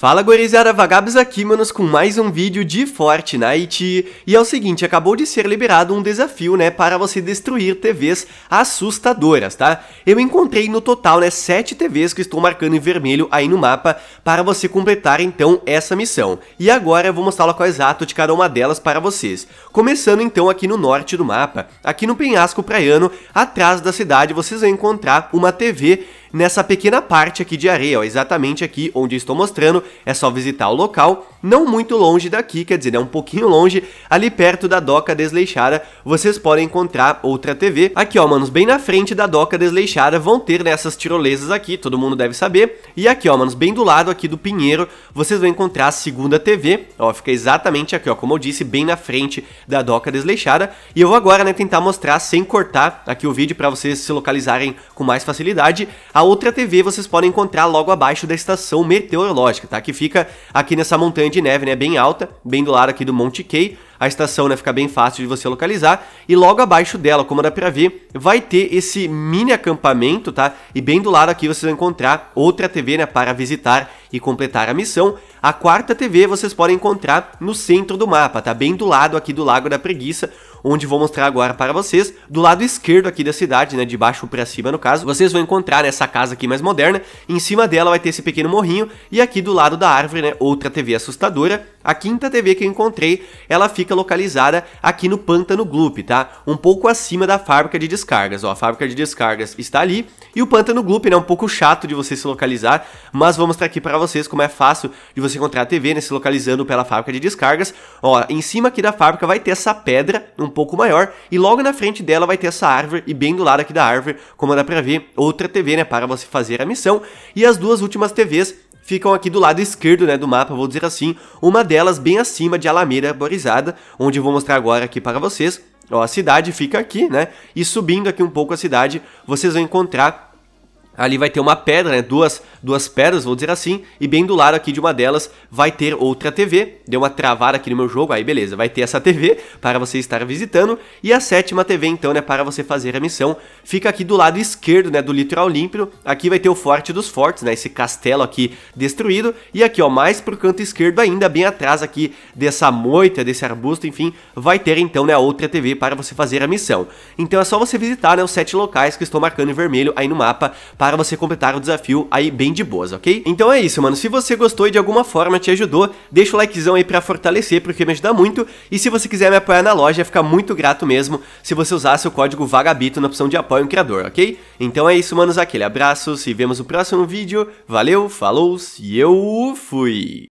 Fala gorizada, vagabos aqui, manos, com mais um vídeo de Fortnite. E é o seguinte, acabou de ser liberado um desafio, né, para você destruir TVs assustadoras, tá? Eu encontrei no total, né, 7 TVs que estou marcando em vermelho aí no mapa para você completar, então, essa missão. E agora eu vou mostrar o local exato de cada uma delas para vocês. Começando, então, aqui no norte do mapa, aqui no penhasco praiano, atrás da cidade, vocês vão encontrar uma TV nessa pequena parte aqui de areia, ó, exatamente aqui onde eu estou mostrando, é só visitar o local não muito longe daqui, quer dizer, é né, um pouquinho longe, ali perto da Doca Desleixada, vocês podem encontrar outra TV. Aqui, ó, manos, bem na frente da Doca Desleixada vão ter nessas né, tirolesas aqui, todo mundo deve saber. E aqui, ó, manos, bem do lado aqui do Pinheiro, vocês vão encontrar a segunda TV, ó, fica exatamente aqui, ó, como eu disse, bem na frente da Doca Desleixada. E eu vou agora, né, tentar mostrar sem cortar aqui o vídeo para vocês se localizarem com mais facilidade. A outra TV vocês podem encontrar logo abaixo da estação meteorológica, tá? Que fica aqui nessa montanha de neve, né? Bem alta, bem do lado aqui do Monte Key. A estação, né, fica bem fácil de você localizar. E logo abaixo dela, como dá pra ver, vai ter esse mini acampamento, tá? E bem do lado aqui vocês vão encontrar outra TV, né, para visitar e completar a missão. A quarta TV vocês podem encontrar no centro do mapa, tá? Bem do lado aqui do Lago da Preguiça, onde vou mostrar agora para vocês. Do lado esquerdo aqui da cidade, né, de baixo para cima no caso, vocês vão encontrar essa casa aqui mais moderna, em cima dela vai ter esse pequeno morrinho, e aqui do lado da árvore, né, outra TV assustadora. A quinta TV que eu encontrei, ela fica localizada aqui no Pântano Gloop, tá? Um pouco acima da fábrica de descargas, ó, a fábrica de descargas está ali, e o Pântano Gloop, né, é um pouco chato de você se localizar, mas vou mostrar aqui para vocês como é fácil de você encontrar a TV, né, se localizando pela fábrica de descargas. Ó, em cima aqui da fábrica vai ter essa pedra, um pouco maior, e logo na frente dela vai ter essa árvore, e bem do lado aqui da árvore, como dá pra ver, outra TV, né, para você fazer a missão, e as duas últimas TVs ficam aqui do lado esquerdo né, do mapa, vou dizer assim, uma delas bem acima de Alameda Arborizada, onde eu vou mostrar agora aqui para vocês, ó, a cidade fica aqui, né, e subindo aqui um pouco a cidade, vocês vão encontrar ali vai ter uma pedra, né? duas, duas pedras, vou dizer assim, e bem do lado aqui de uma delas vai ter outra TV. Deu uma travada aqui no meu jogo, aí beleza, vai ter essa TV para você estar visitando, e a sétima TV então, né, para você fazer a missão, fica aqui do lado esquerdo, né, do litoral límpido, aqui vai ter o Forte dos Fortes, né, esse castelo aqui destruído, e aqui ó, mais pro canto esquerdo ainda, bem atrás aqui dessa moita, desse arbusto, enfim, vai ter então, né, a outra TV para você fazer a missão. Então é só você visitar, né, os sete locais que estou marcando em vermelho aí no mapa, para para você completar o desafio aí bem de boas, ok? Então é isso, mano. Se você gostou e de alguma forma te ajudou, deixa o likezão aí pra fortalecer, porque me ajuda muito. E se você quiser me apoiar na loja, fica muito grato mesmo se você usasse o código VAGABITO na opção de apoio ao criador, ok? Então é isso, manos. Aquele abraço, se vemos no próximo vídeo. Valeu, falou e eu fui!